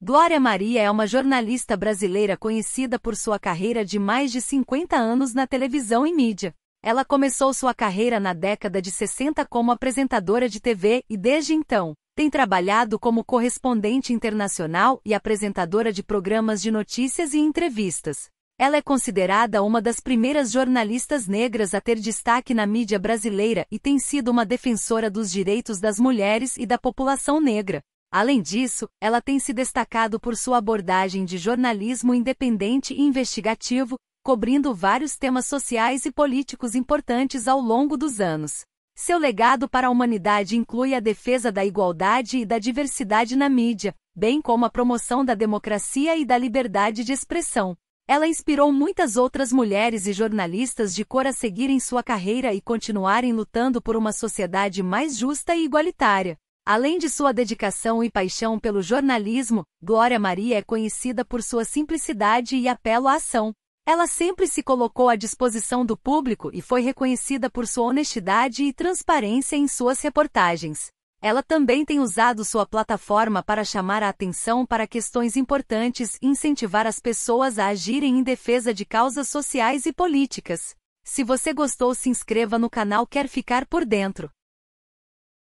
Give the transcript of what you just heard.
Glória Maria é uma jornalista brasileira conhecida por sua carreira de mais de 50 anos na televisão e mídia. Ela começou sua carreira na década de 60 como apresentadora de TV e desde então tem trabalhado como correspondente internacional e apresentadora de programas de notícias e entrevistas. Ela é considerada uma das primeiras jornalistas negras a ter destaque na mídia brasileira e tem sido uma defensora dos direitos das mulheres e da população negra. Além disso, ela tem se destacado por sua abordagem de jornalismo independente e investigativo, cobrindo vários temas sociais e políticos importantes ao longo dos anos. Seu legado para a humanidade inclui a defesa da igualdade e da diversidade na mídia, bem como a promoção da democracia e da liberdade de expressão. Ela inspirou muitas outras mulheres e jornalistas de cor a seguirem sua carreira e continuarem lutando por uma sociedade mais justa e igualitária. Além de sua dedicação e paixão pelo jornalismo, Glória Maria é conhecida por sua simplicidade e apelo à ação. Ela sempre se colocou à disposição do público e foi reconhecida por sua honestidade e transparência em suas reportagens. Ela também tem usado sua plataforma para chamar a atenção para questões importantes e incentivar as pessoas a agirem em defesa de causas sociais e políticas. Se você gostou, se inscreva no canal Quer Ficar por Dentro.